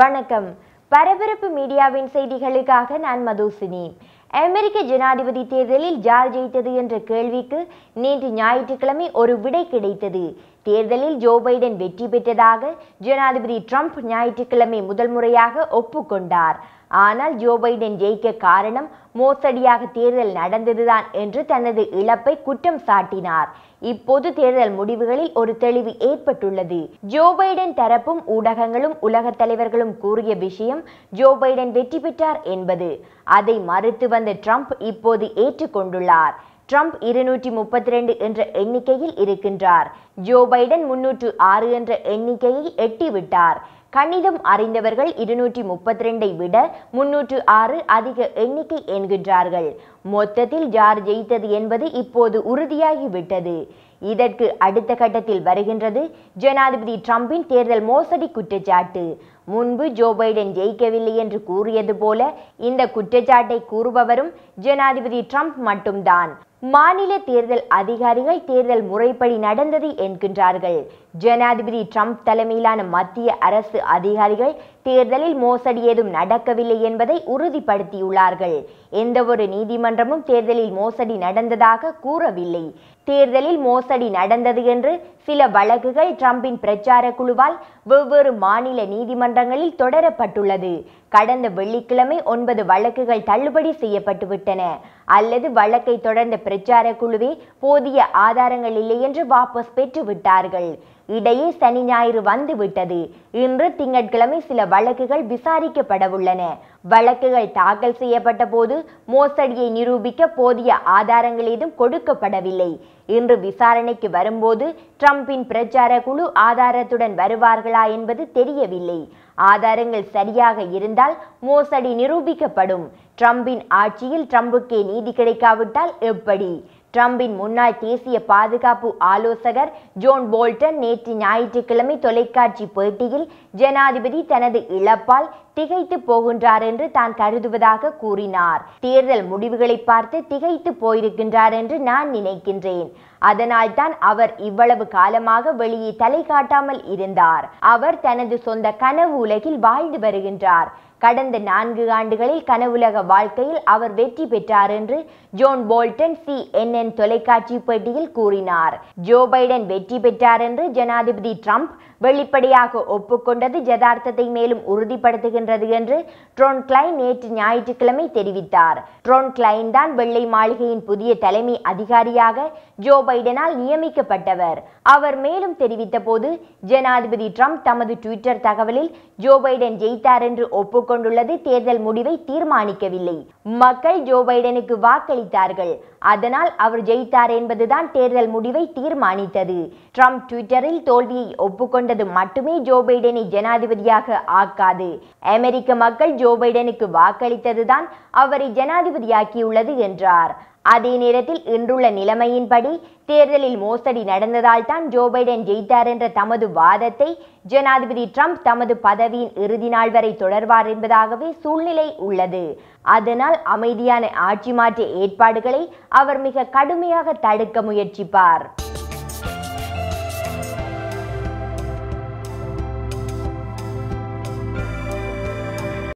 வணக்கம் பரபரப்பு மீடியாவின் செய்திகளுக்காக நான் மதுசினி அமெரிக்க ஜனாதிபதி தேர்தலில் ஜார் ஜெயித்தது என்ற கேள்விக்கு நேற்று ஞாயிற்றுக்கிழமை ஒரு விடை கிடைத்தது தேர்தலில் ஜோ பைடன் வெற்றி பெற்றதாக ஜனாதிபதி ட்ரம்ப் ஞாயிற்றுக்கிழமை முதல் முறையாக ஒப்புக்கொண்டார் ஆனால் ஜோ பைடன் ஜெயிக்க காரணம் மோசடியாக தேர்தல் நடந்ததுதான் என்று தனது இழப்பை குற்றம் சாட்டினார் இப்போது தேர்தல் முடிவுகளில் ஒரு தெளிவு ஏற்பட்டுள்ளது ஜோ பைடன் தரப்பும் ஊடகங்களும் உலக தலைவர்களும் கூறிய விஷயம் ஜோ பைடன் வெற்றி பெற்றார் என்பது அதை மறுத்து வந்த ட்ரம்ப் இப்போது ஏற்றுக்கொண்டுள்ளார் ட்ரம்ப் இருநூற்றி முப்பத்தி ரெண்டு என்ற எண்ணிக்கையில் இருக்கின்றார் ஜோ பைடன் முன்னூற்று ஆறு என்ற எண்ணிக்கையை எட்டிவிட்டார் கணிதம் அறிந்தவர்கள் இருநூற்றி முப்பத்தி ரெண்டை விட முன்னூற்று ஆறு அதிக எண்ணிக்கை என்கின்றார்கள் மொத்தத்தில் யார் ஜெயித்தது என்பது இப்போது உறுதியாகிவிட்டது இதற்கு அடுத்த கட்டத்தில் வருகின்றது ஜனாதிபதி ட்ரம்பின் தேர்தல் மோசடி குற்றச்சாட்டு முன்பு ஜோ பைடன் ஜெயிக்கவில்லை என்று கூறியது போல இந்த குற்றச்சாட்டை கூறுபவரும் ஜனாதிபதி ட்ரம்ப் மட்டும்தான் மாநில தேர்தல் அதிகாரிகள் தேர்தல் முறைப்படி நடந்தது என்கின்றார்கள் ஜனாதிபதி ட்ரம்ப் தலைமையிலான மத்திய அரசு அதிகாரிகள் தேர்தலில் மோசடி ஏதும் நடக்கவில்லை என்பதை உறுதிப்படுத்தியுள்ளார்கள் ஒரு நீதிமன்றமும் தேர்தலில் மோசடி நடந்ததாக கூறவில்லை தேர்தலில் மோசடி நடந்தது என்று சில வழக்குகள் ட்ரம்பின் பிரச்சார குழுவால் வெவ்வேறு மாநில நீதிமன்றங்களில் தொடரப்பட்டுள்ளது கடந்த வெள்ளிக்கிழமை ஒன்பது வழக்குகள் தள்ளுபடி செய்யப்பட்டுவிட்டன அல்லது வழக்கை தொடர்ந்த பிரச்சார குழுவே போதிய ஆதாரங்கள் இல்லை என்று வாபஸ் பெற்று விட்டார்கள் இடையே சனி ஞாயிறு வந்து விட்டது இன்று திங்கட்கிழமை சில வழக்குகள் விசாரிக்கப்படவுள்ளன வழக்குகள் தாக்கல் செய்யப்பட்ட போது மோசடியை நிரூபிக்க போதிய ஆதாரங்கள் ஏதும் கொடுக்கப்படவில்லை இன்று விசாரணைக்கு வரும்போது ட்ரம்பின் பிரச்சார குழு ஆதாரத்துடன் வருவார்களா என்பது தெரியவில்லை ஆதாரங்கள் சரியாக இருந்தால் மோசடி நிரூபிக்கப்படும் ட்ரம்பின் ஆட்சியில் ட்ரம்புக்கே நீதி கிடைக்காவிட்டால் எப்படி ட்ரம்பின் முன்னாள் தேசிய பாதுகாப்பு ஆலோசகர் ஜோன் போல்டன் நேற்று ஞாயிற்றுக்கிழமை தொலைக்காட்சி பேட்டியில் ஜனாதிபதி தனது இழப்பால் திகைத்து போகின்றார் என்று தான் கருதுவதாக கூறினார் தேர்தல் முடிவுகளை பார்த்து திகைத்து போயிருக்கின்றார் என்று நான் நினைக்கின்றேன் அதனால்தான் அவர் இவ்வளவு காலமாக வெளியே தலை காட்டாமல் இருந்தார் அவர் தனது சொந்த கனவு உலகில் வாழ்ந்து வருகின்றார் கடந்த நான்கு ஆண்டுகளில் கனவுலக வாழ்க்கையில் அவர் வெற்றி பெற்றார் என்று John Bolton C N N தொலைக்காட்சி பேட்டியில் கூறினார் ஜோ பைடன் வெற்றி பெற்றார் என்று ஜனாதிபதி ட்ரம்ப் வெளிப்படையாக ஒப்புக்கொண்டது ஜதார்த்தத்தை மேலும் உறுதிப்படுத்துகின்றது என்று ட்ரோன் கிளைன் நேற்று ஞாயிற்றுக்கிழமை தெரிவித்தார் ட்ரோன் கிளைன் தான் வெள்ளை மாளிகையின் புதிய தலைமை அதிகாரியாக ஜோ பைடனால் நியமிக்கப்பட்டவர் அவர் மேலும் தெரிவித்த போது ஜனாதிபதி ட்ரம்ப் தமது ட்விட்டர் தகவலில் ஜோ பைடன் ஜெயித்தார் என்று ஒப்புக்கொண்டுள்ளது தேர்தல் முடிவை தீர்மானிக்கவில்லை மக்கள் ஜோ பைடனுக்கு வாக்களித்தார்கள் அதனால் அவர் ஜெயித்தார் என்பதுதான் தேர்தல் முடிவை தீர்மானித்தது ட்ரம்ப் ட்விட்டரில் தோல்வியை ஒப்புக்கொண்டது மட்டுமே ஜோ பைடனை ஜனாதிபதியாக ஆக்காது அமெரிக்க மக்கள் ஜோ பைடனுக்கு வாக்களித்ததுதான் அவரை ஜனாதிபதியாக்கியுள்ளது என்றார் அதே நேரத்தில் இன்றுள்ள நிலைமையின்படி தேர்தலில் மோசடி நடந்ததால் தான் ஜோ பைடன் ஜெயித்தார் என்ற தமது வாதத்தை ஜனாதிபதி ட்ரம்ப் தமது பதவியின் இறுதி நாள் வரை தொடர்வார் என்பதாகவே சூழ்நிலை உள்ளது அதனால் அமைதியான ஆட்சி மாற்ற ஏற்பாடுகளை அவர் மிக கடுமையாக தடுக்க முயற்சிப்பார்